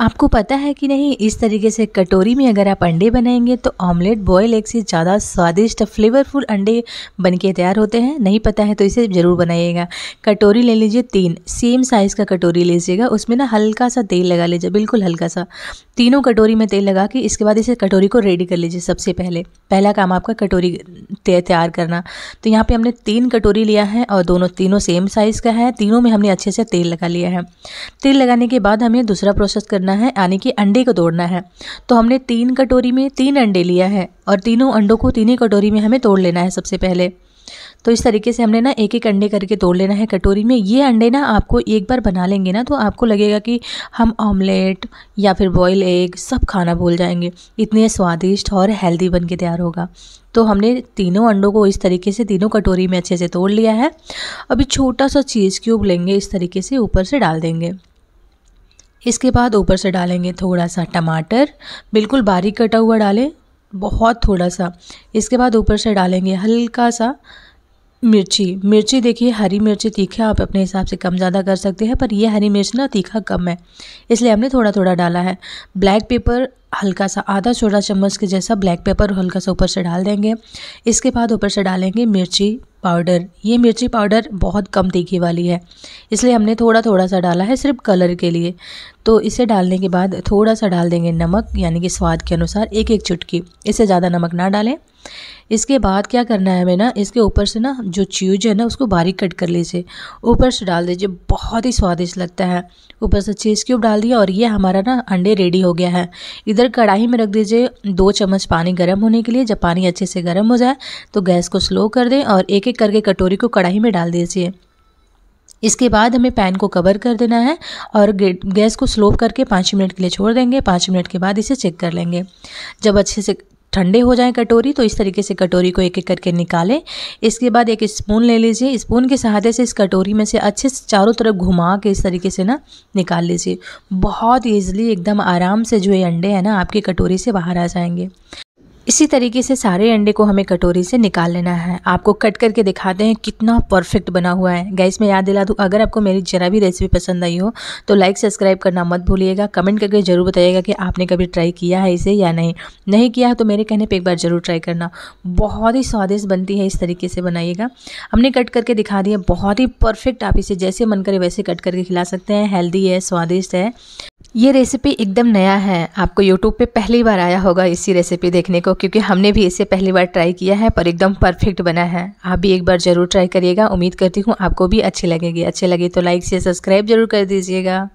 आपको पता है कि नहीं इस तरीके से कटोरी में अगर आप अंडे बनाएंगे तो ऑमलेट बॉयल एग से ज़्यादा स्वादिष्ट फ्लेवरफुल अंडे बन के तैयार होते हैं नहीं पता है तो इसे ज़रूर बनाइएगा कटोरी ले लीजिए तीन सेम साइज़ का कटोरी लीजिएगा उसमें ना हल्का सा तेल लगा लीजिए बिल्कुल हल्का सा तीनों कटोरी में तेल लगा के इसके बाद इसे कटोरी को रेडी कर लीजिए सबसे पहले पहला काम आपका कटोरी तैयार करना तो यहाँ पर हमने तीन कटोरी लिया है और दोनों तीनों सेम साइज़ का है तीनों में हमने अच्छे से तेल लगा लिया है तेल लगाने के बाद हमें दूसरा प्रोसेस करना करना है यानी कि अंडे को तोड़ना है तो हमने तीन कटोरी में तीन अंडे लिया है और तीनों अंडों को तीन ही कटोरी में हमें तोड़ लेना है सबसे पहले तो इस तरीके से हमने ना एक एक अंडे करके तोड़ लेना है कटोरी में ये अंडे ना आपको एक बार बना लेंगे ना तो आपको लगेगा कि हम ऑमलेट या फिर बॉयल एग सब खाना भूल जाएंगे इतने स्वादिष्ट और हेल्दी बन के तैयार होगा तो हमने तीनों अंडों को इस तरीके से तीनों कटोरी में अच्छे से तोड़ लिया है अभी छोटा सा चीज़ क्यूब लेंगे इस तरीके से ऊपर से डाल देंगे इसके बाद ऊपर से डालेंगे थोड़ा सा टमाटर बिल्कुल बारीक कटा हुआ डालें बहुत थोड़ा सा इसके बाद ऊपर से डालेंगे हल्का सा मिर्ची मिर्ची देखिए हरी मिर्ची तीखी आप अपने हिसाब से कम ज़्यादा कर सकते हैं पर यह हरी मिर्च ना तीखा कम है इसलिए हमने थोड़ा थोड़ा डाला है ब्लैक पेपर हल्का सा आधा छोटा चम्मच के जैसा ब्लैक पेपर हल्का सा ऊपर से डाल देंगे इसके बाद ऊपर से डालेंगे मिर्ची पाउडर ये मिर्ची पाउडर बहुत कम तीखी वाली है इसलिए हमने थोड़ा थोड़ा सा डाला है सिर्फ कलर के लिए तो इसे डालने के बाद थोड़ा सा डाल देंगे नमक यानी कि स्वाद के अनुसार एक एक चुटकी इससे ज़्यादा नमक ना डालें इसके बाद क्या करना है हमें ना इसके ऊपर से ना जो चीज है ना उसको बारीक कट कर लीजिए ऊपर से डाल दीजिए बहुत ही स्वादिष्ट लगता है ऊपर से चीज़ क्यूब डाल दिया और ये हमारा ना अंडे रेडी हो गया है इधर कढ़ाई में रख दीजिए दो चम्मच पानी गर्म होने के लिए जब पानी अच्छे से गर्म हो जाए तो गैस को स्लो कर दें और एक एक एक करके कटोरी को कढ़ाई में डाल दीजिए इसके बाद हमें पैन को कवर कर देना है और गैस को स्लो करके पाँच मिनट के लिए छोड़ देंगे पाँच मिनट के बाद इसे चेक कर लेंगे जब अच्छे से ठंडे हो जाए कटोरी तो इस तरीके से कटोरी को एक एक करके निकालें इसके बाद एक स्पून ले लीजिए स्पून के सहायता से इस कटोरी में से अच्छे से चारों तरफ घुमा के इस तरीके से ना निकाल लीजिए बहुत ईजिली एकदम आराम से जो ये अंडे हैं ना आपकी कटोरी से बाहर आ जाएंगे इसी तरीके से सारे अंडे को हमें कटोरी से निकाल लेना है आपको कट करके दिखाते हैं कितना परफेक्ट बना हुआ है गैस में याद दिला दूँ अगर आपको मेरी जरा भी रेसिपी पसंद आई हो तो लाइक सब्सक्राइब करना मत भूलिएगा कमेंट करके ज़रूर बताइएगा कि आपने कभी ट्राई किया है इसे या नहीं नहीं किया है तो मेरे कहने पर एक बार ज़रूर ट्राई करना बहुत ही स्वादिष्ट बनती है इस तरीके से बनाइएगा हमने कट करके दिखा दिया बहुत ही परफेक्ट आप इसे जैसे मन करे वैसे कट करके खिला सकते हैं हेल्दी है स्वादिष्ट है ये रेसिपी एकदम नया है आपको यूट्यूब पे पहली बार आया होगा इसी रेसिपी देखने को क्योंकि हमने भी इसे पहली बार ट्राई किया है पर एकदम परफेक्ट बना है आप भी एक बार ज़रूर ट्राई करिएगा उम्मीद करती हूँ आपको भी अच्छी लगेगी अच्छे लगे तो लाइक से सब्सक्राइब जरूर कर दीजिएगा